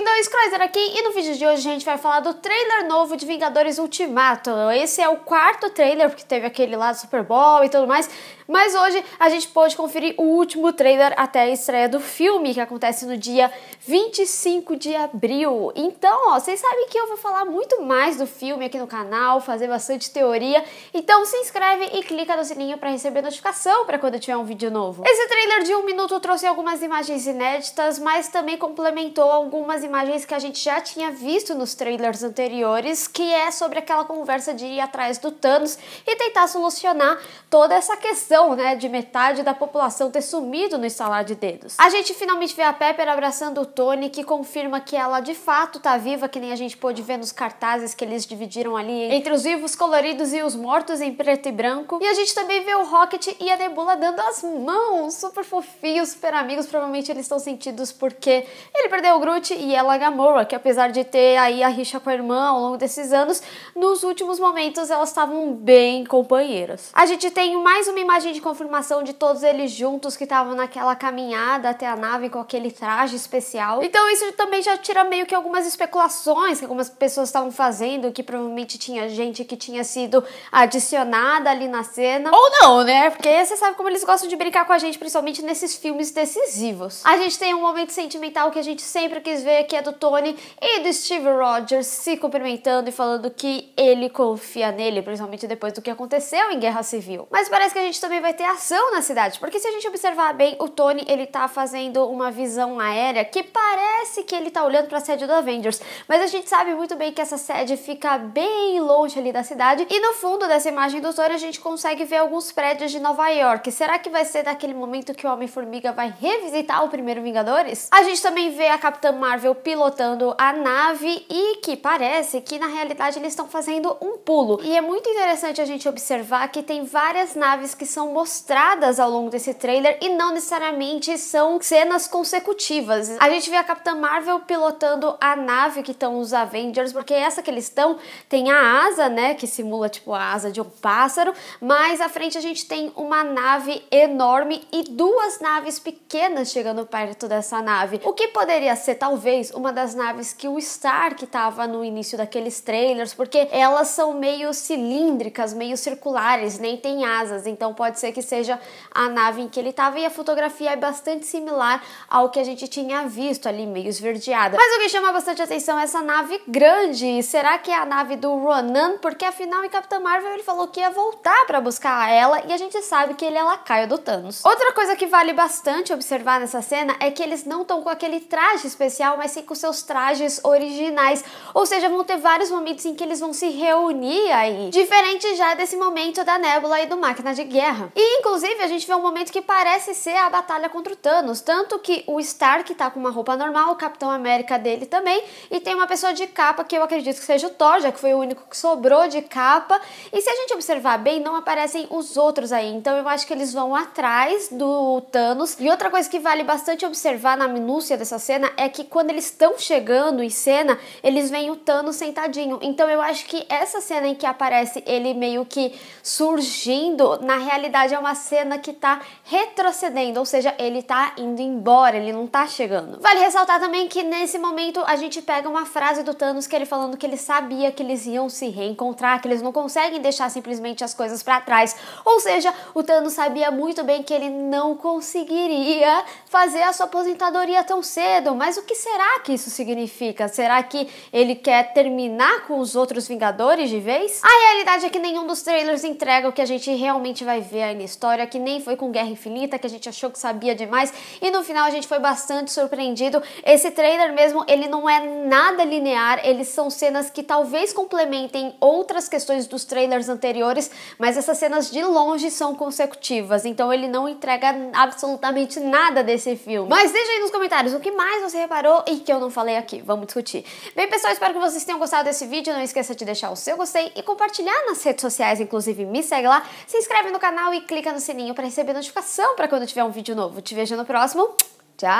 Bem-vindos, Cruiser aqui e no vídeo de hoje a gente vai falar do trailer novo de Vingadores Ultimato. Esse é o quarto trailer, porque teve aquele lá do Super Bowl e tudo mais, mas hoje a gente pode conferir o último trailer até a estreia do filme, que acontece no dia 25 de abril. Então, ó, vocês sabem que eu vou falar muito mais do filme aqui no canal, fazer bastante teoria. Então se inscreve e clica no sininho para receber notificação para quando tiver um vídeo novo. Esse trailer de um minuto trouxe algumas imagens inéditas, mas também complementou algumas imagens que a gente já tinha visto nos trailers anteriores, que é sobre aquela conversa de ir atrás do Thanos e tentar solucionar toda essa questão né, de metade da população ter sumido no estalar de dedos. A gente finalmente vê a Pepper abraçando o Tony, que confirma que ela de fato tá viva, que nem a gente pôde ver nos cartazes que eles dividiram ali entre os vivos coloridos e os mortos em preto e branco. E a gente também vê o Rocket e a Nebula dando as mãos, super fofinhos, super amigos. Provavelmente eles estão sentidos porque ele perdeu o Groot e ela a Gamora, que apesar de ter aí a rixa com a irmã ao longo desses anos, nos últimos momentos elas estavam bem companheiras. A gente tem mais uma imagem imagem de confirmação de todos eles juntos que estavam naquela caminhada até a nave com aquele traje especial. Então isso também já tira meio que algumas especulações que algumas pessoas estavam fazendo, que provavelmente tinha gente que tinha sido adicionada ali na cena. Ou não, né? Porque você sabe como eles gostam de brincar com a gente, principalmente nesses filmes decisivos. A gente tem um momento sentimental que a gente sempre quis ver, que é do Tony e do Steve Rogers se cumprimentando e falando que ele confia nele, principalmente depois do que aconteceu em Guerra Civil. Mas parece que a gente também também vai ter ação na cidade, porque se a gente observar bem, o Tony ele tá fazendo uma visão aérea que parece que ele tá olhando para a sede do Avengers, mas a gente sabe muito bem que essa sede fica bem longe ali da cidade e no fundo dessa imagem do Tony a gente consegue ver alguns prédios de Nova York. Será que vai ser daquele momento que o Homem-Formiga vai revisitar o primeiro Vingadores? A gente também vê a Capitã Marvel pilotando a nave e que parece que na realidade eles estão fazendo um pulo. E é muito interessante a gente observar que tem várias naves que são são mostradas ao longo desse trailer e não necessariamente são cenas consecutivas. A gente vê a Capitã Marvel pilotando a nave que estão os Avengers, porque essa que eles estão tem a asa, né, que simula tipo a asa de um pássaro, mas à frente a gente tem uma nave enorme e duas naves pequenas chegando perto dessa nave. O que poderia ser talvez uma das naves que o Stark estava no início daqueles trailers, porque elas são meio cilíndricas, meio circulares, nem tem asas, então pode pode ser que seja a nave em que ele estava e a fotografia é bastante similar ao que a gente tinha visto ali, meio esverdeada. Mas o que chama bastante atenção é essa nave grande. Será que é a nave do Ronan? Porque afinal em Capitão Marvel ele falou que ia voltar para buscar ela e a gente sabe que ele é lacaio do Thanos. Outra coisa que vale bastante observar nessa cena é que eles não estão com aquele traje especial, mas sim com seus trajes originais. Ou seja, vão ter vários momentos em que eles vão se reunir aí. Diferente já desse momento da Nebula e do Máquina de Guerra Guerra. E inclusive a gente vê um momento que parece ser a batalha contra o Thanos, tanto que o Stark tá com uma roupa normal, o Capitão América dele também, e tem uma pessoa de capa que eu acredito que seja o Thor, já que foi o único que sobrou de capa. E se a gente observar bem, não aparecem os outros aí, então eu acho que eles vão atrás do Thanos. E outra coisa que vale bastante observar na minúcia dessa cena é que quando eles estão chegando em cena, eles veem o Thanos sentadinho. Então eu acho que essa cena em que aparece ele meio que surgindo, na realidade realidade é uma cena que está retrocedendo, ou seja, ele está indo embora, ele não está chegando. Vale ressaltar também que nesse momento a gente pega uma frase do Thanos que ele falando que ele sabia que eles iam se reencontrar, que eles não conseguem deixar simplesmente as coisas para trás. Ou seja, o Thanos sabia muito bem que ele não conseguiria fazer a sua aposentadoria tão cedo. Mas o que será que isso significa? Será que ele quer terminar com os outros Vingadores de vez? A realidade é que nenhum dos trailers entrega o que a gente realmente vai ver vê aí na história, que nem foi com Guerra Infinita, que a gente achou que sabia demais, e no final a gente foi bastante surpreendido. Esse trailer mesmo, ele não é nada linear, eles são cenas que talvez complementem outras questões dos trailers anteriores, mas essas cenas de longe são consecutivas, então ele não entrega absolutamente nada desse filme. Mas deixa aí nos comentários o que mais você reparou e que eu não falei aqui, vamos discutir. Bem pessoal, espero que vocês tenham gostado desse vídeo, não esqueça de deixar o seu gostei e compartilhar nas redes sociais, inclusive me segue lá, se inscreve no canal, canal e clica no sininho para receber notificação para quando tiver um vídeo novo. Te vejo no próximo. Tchau!